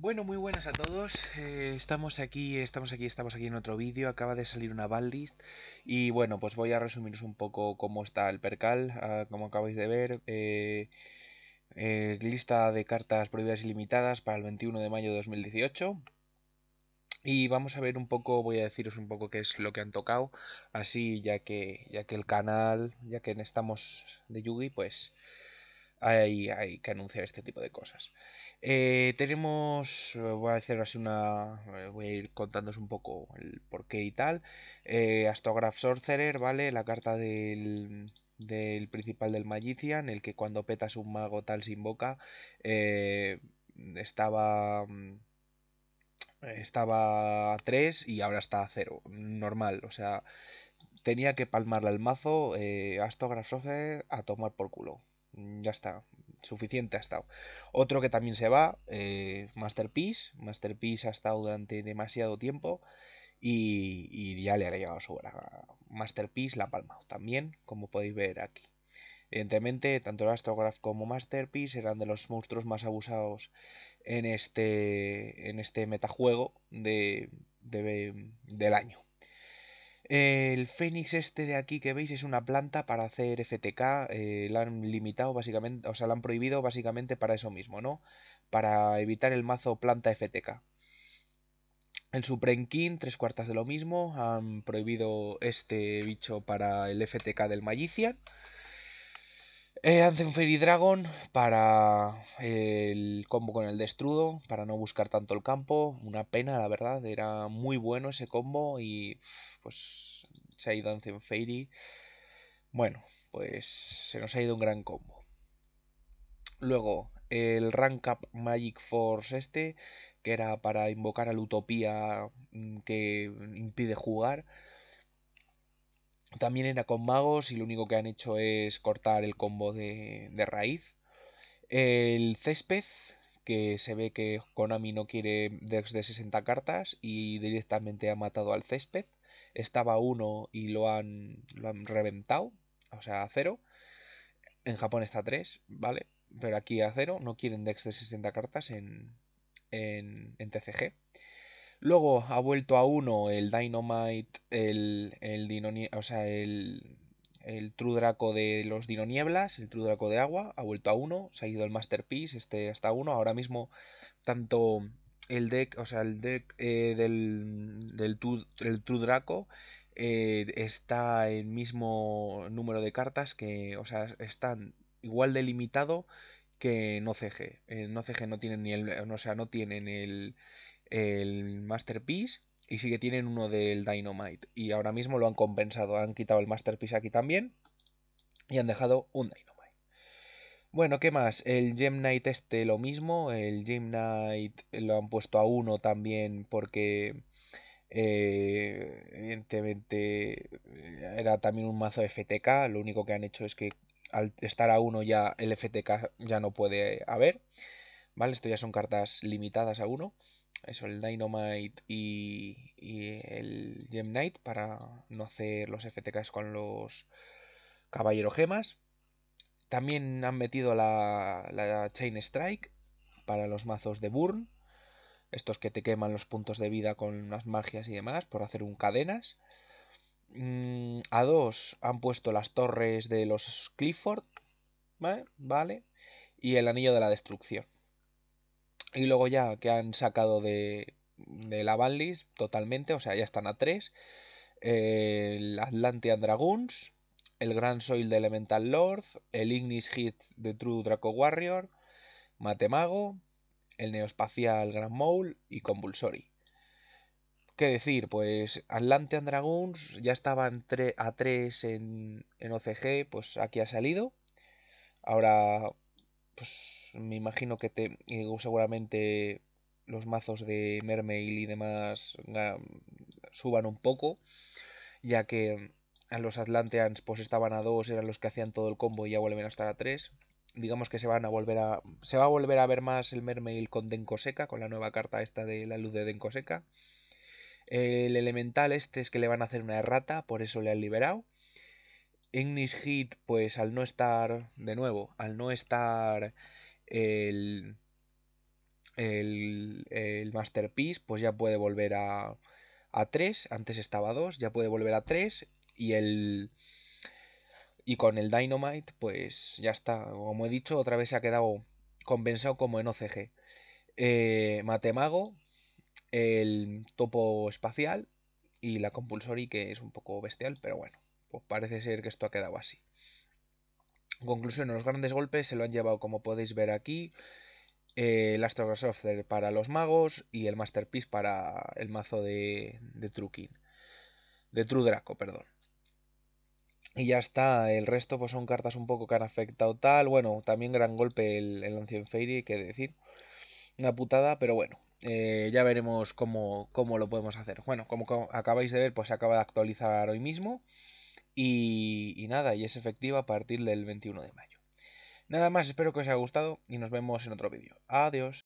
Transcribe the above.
Bueno, muy buenas a todos. Eh, estamos aquí, estamos aquí, estamos aquí en otro vídeo. Acaba de salir una list y bueno, pues voy a resumiros un poco cómo está el percal, ah, como acabáis de ver. Eh, eh, lista de cartas prohibidas y limitadas para el 21 de mayo de 2018. Y vamos a ver un poco, voy a deciros un poco qué es lo que han tocado, así ya que ya que el canal, ya que estamos de Yugi, pues hay, hay que anunciar este tipo de cosas. Eh, tenemos, eh, voy a hacer así una, eh, voy a ir contándos un poco el porqué y tal. Eh, Astrograph Sorcerer, ¿vale? La carta del, del principal del Magician, el que cuando petas un mago tal se invoca, estaba mm, estaba a 3 y ahora está a 0, normal, o sea, tenía que palmarle al mazo, eh, Astrograph Sorcerer a tomar por culo, mm, ya está, suficiente ha estado. Otro que también se va, eh, Masterpiece. Masterpiece ha estado durante demasiado tiempo y, ya le ha llegado su hora. Masterpiece la palma también, como podéis ver aquí. Evidentemente, tanto el Astrograph como Masterpiece eran de los monstruos más abusados en este, en este metajuego del año. El Fénix este de aquí que veis es una planta para hacer FTK, eh, la han limitado básicamente, o sea, la han prohibido básicamente para eso mismo, ¿no? Para evitar el mazo planta FTK. El Supreme King, tres cuartas de lo mismo, han prohibido este bicho para el FTK del Magician. Eh, Anthem Fairy Dragon para el combo con el Destrudo, para no buscar tanto el campo. Una pena, la verdad, era muy bueno ese combo y pues, se ha ido Anthem Fairy. Bueno, pues se nos ha ido un gran combo. Luego, el Rank Up Magic Force este, que era para invocar a la utopía mm, que impide jugar. También era con magos y lo único que han hecho es cortar el combo de, de raíz. El césped, que se ve que Konami no quiere decks de 60 cartas y directamente ha matado al césped estaba 1 y lo han, han reventado, o sea, a 0. En Japón está a 3, ¿vale? Pero aquí a 0. no quieren decks de 60 cartas en, en, TCG. Luego ha vuelto a 1 el Dynamite, el, el o sea, el, de los Dinonieblas, el True de agua, ha vuelto a 1. se ha ido el Masterpiece, este hasta 1. ahora mismo tanto el deck, o sea, el deck eh, del, del True Draco eh, está el mismo número de cartas que, o sea, están igual delimitado que no CG. Eh, no no tienen ni el, o sea, no tienen el, el Masterpiece y sí que tienen uno del Dynamite. Y ahora mismo lo han compensado, han quitado el Masterpiece aquí también y han dejado un Dynamite. Bueno, ¿qué más? El Gem Knight este lo mismo. El Gem Knight lo han puesto a uno también porque eh, evidentemente era también un mazo FTK. Lo único que han hecho es que al estar a uno ya el FTK ya no puede haber. ¿Vale? Esto ya son cartas limitadas a uno. Eso, el Dynamite y, y el Gem Knight para no hacer los FTKs con los Caballero Gemas. También han metido la, Chain Strike para los mazos de Burn. Estos que te queman los puntos de vida con unas magias y demás por hacer un cadenas. Mm, a dos han puesto las torres de los Clifford. ¿vale? Y el anillo de la destrucción. Y luego ya que han sacado de, la list totalmente, o sea, ya están a tres. el Atlantean Dragoons, el Gran Soil de Elemental Lord, el Ignis Hit de True Draco Warrior, Matemago, el Neospacial Grand Mole y Convulsory. ¿Qué decir? Pues Atlantean Dragons ya estaban a 3 en, OCG, pues aquí ha salido. Ahora, pues me imagino que te, seguramente los mazos de Mermail y demás suban un poco, ya que a los Atlanteans pues estaban a 2... eran los que hacían todo el combo y ya vuelven a estar a 3... Digamos que se van a volver a. Se va a volver a ver más el Mermail con Denkoseca, con la nueva carta esta de la luz de Denkoseca. El elemental este es que le van a hacer una errata, por eso le han liberado. Ignis Heat pues al no estar. De nuevo, al no estar el. El, el Masterpiece, pues ya puede volver a, a 3, antes estaba a 2, ya puede volver a 3 y y con el Dynamite, pues ya está. Como he dicho, otra vez se ha quedado compensado como en OCG. Mate eh, Matemago, el topo espacial y la compulsory, que es un poco bestial, pero bueno, pues parece ser que esto ha quedado así. En conclusión, los grandes golpes se lo han llevado, como podéis ver aquí, eh, el Software para los magos y el Masterpiece para el mazo de, de Trukin. De True Draco, perdón. Y ya está, el resto pues son cartas un poco que han afectado tal. Bueno, también gran golpe el, Ancien Fairy, que decir. Una putada, pero bueno, eh, ya veremos cómo, cómo, lo podemos hacer. Bueno, como, acabáis de ver, pues se acaba de actualizar hoy mismo. Y, y, nada, y es efectiva a partir del 21 de mayo. Nada más, espero que os haya gustado y nos vemos en otro vídeo. Adiós.